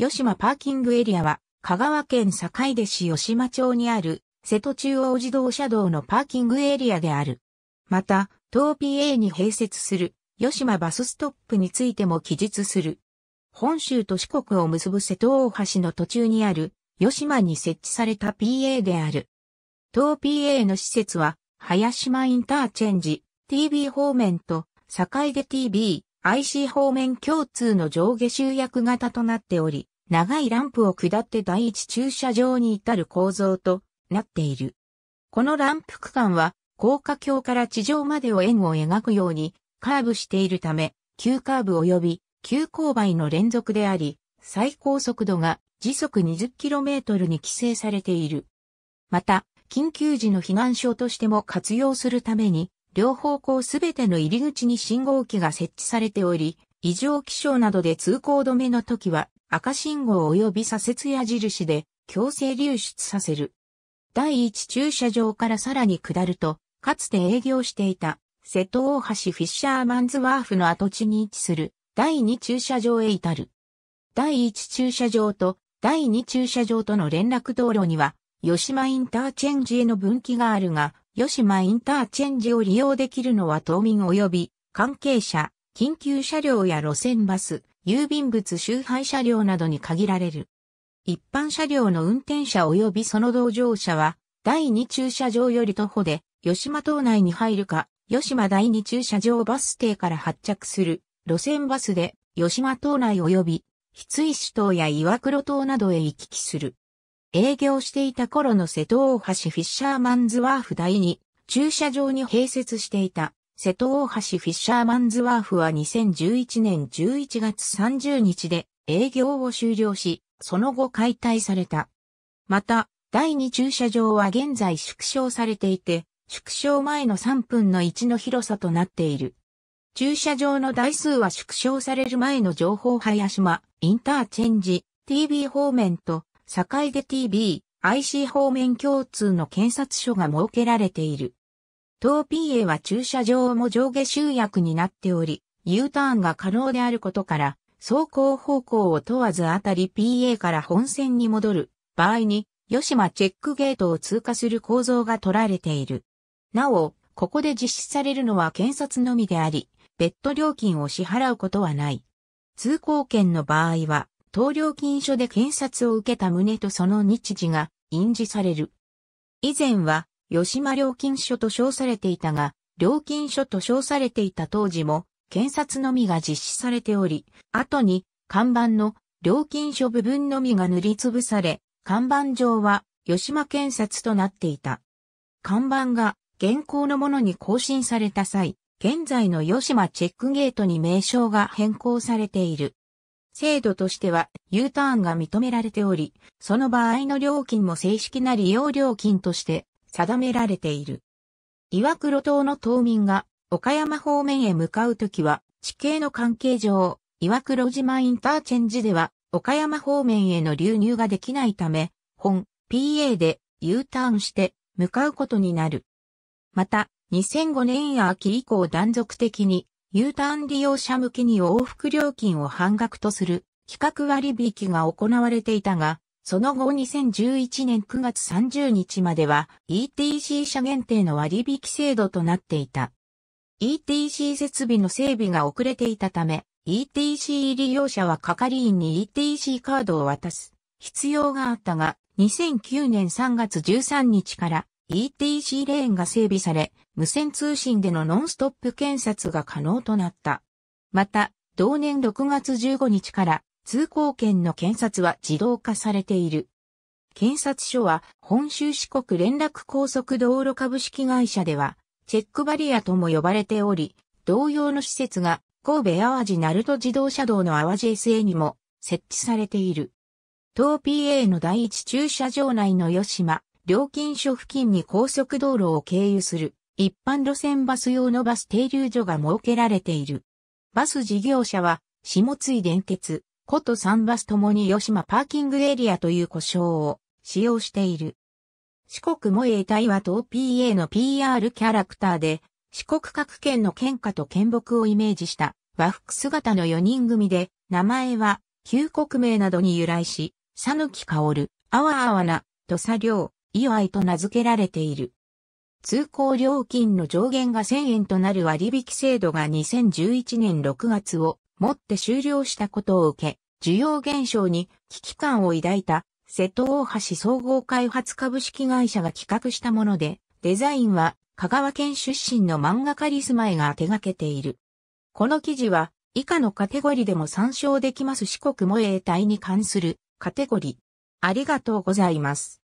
吉間パーキングエリアは、香川県坂出市吉間町にある、瀬戸中央自動車道のパーキングエリアである。また、東 PA に併設する、吉間バスストップについても記述する。本州と四国を結ぶ瀬戸大橋の途中にある、吉間に設置された PA である。東 PA の施設は、林間インターチェンジ、TB 方面と、坂出 TB、IC 方面共通の上下集約型となっており、長いランプを下って第一駐車場に至る構造となっている。このランプ区間は、高架橋から地上までを円を描くようにカーブしているため、急カーブ及び急勾配の連続であり、最高速度が時速 20km に規制されている。また、緊急時の避難所としても活用するために、両方向すべての入り口に信号機が設置されており、異常気象などで通行止めの時は赤信号及び左折矢印で強制流出させる。第一駐車場からさらに下ると、かつて営業していた瀬戸大橋フィッシャーマンズワーフの跡地に位置する第二駐車場へ至る。第一駐車場と第二駐車場との連絡道路には、吉間インターチェンジへの分岐があるが、吉間インターチェンジを利用できるのは島民及び関係者、緊急車両や路線バス、郵便物集配車両などに限られる。一般車両の運転者及びその同乗者は、第2駐車場より徒歩で、吉間島内に入るか、吉間第2駐車場バス停から発着する、路線バスで、吉間島内及び、筆翠市島や岩黒島などへ行き来する。営業していた頃の瀬戸大橋フィッシャーマンズワーフ第2駐車場に併設していた瀬戸大橋フィッシャーマンズワーフは2011年11月30日で営業を終了し、その後解体された。また、第2駐車場は現在縮小されていて、縮小前の3分の1の広さとなっている。駐車場の台数は縮小される前の情報林島、インターチェンジ、TV 方面と境で TB、IC 方面共通の検察署が設けられている。当 PA は駐車場も上下集約になっており、U ターンが可能であることから、走行方向を問わずあたり PA から本線に戻る場合に、吉間チェックゲートを通過する構造が取られている。なお、ここで実施されるのは検察のみであり、別途料金を支払うことはない。通行券の場合は、当料金所で検察を受けた旨とその日時が印字される。以前は、吉間料金所と称されていたが、料金所と称されていた当時も、検察のみが実施されており、後に、看板の料金所部分のみが塗りつぶされ、看板上は吉間検察となっていた。看板が現行のものに更新された際、現在の吉間チェックゲートに名称が変更されている。制度としては U ターンが認められており、その場合の料金も正式な利用料金として定められている。岩黒島の島民が岡山方面へ向かうときは、地形の関係上、岩黒島インターチェンジでは岡山方面への流入ができないため、本 PA で U ターンして向かうことになる。また、2005年秋以降断続的に U ターン利用者向けに往復料金を半額とする企画割引が行われていたが、その後2011年9月30日までは ETC 車限定の割引制度となっていた。ETC 設備の整備が遅れていたため、ETC 利用者は係員に ETC カードを渡す必要があったが、2009年3月13日から ETC レーンが整備され、無線通信でのノンストップ検察が可能となった。また、同年6月15日から通行券の検察は自動化されている。検察署は本州四国連絡高速道路株式会社では、チェックバリアとも呼ばれており、同様の施設が神戸淡路鳴門自動車道の淡路 SA にも設置されている。東 PA の第一駐車場内の吉島、料金所付近に高速道路を経由する一般路線バス用のバス停留所が設けられている。バス事業者は、下津井電鉄、こと3バスともに吉間パーキングエリアという故障を使用している。四国萌え隊は東 PA の PR キャラクターで、四国各県の県下と県北をイメージした和服姿の4人組で、名前は、旧国名などに由来し、さぬきかおる、あわあわな、土佐良、イオアイと名付けられている。通行料金の上限が1000円となる割引制度が2011年6月をもって終了したことを受け、需要減少に危機感を抱いた瀬戸大橋総合開発株式会社が企画したもので、デザインは香川県出身の漫画家リスマイが手掛けている。この記事は以下のカテゴリでも参照できます四国萌え隊に関するカテゴリ。ありがとうございます。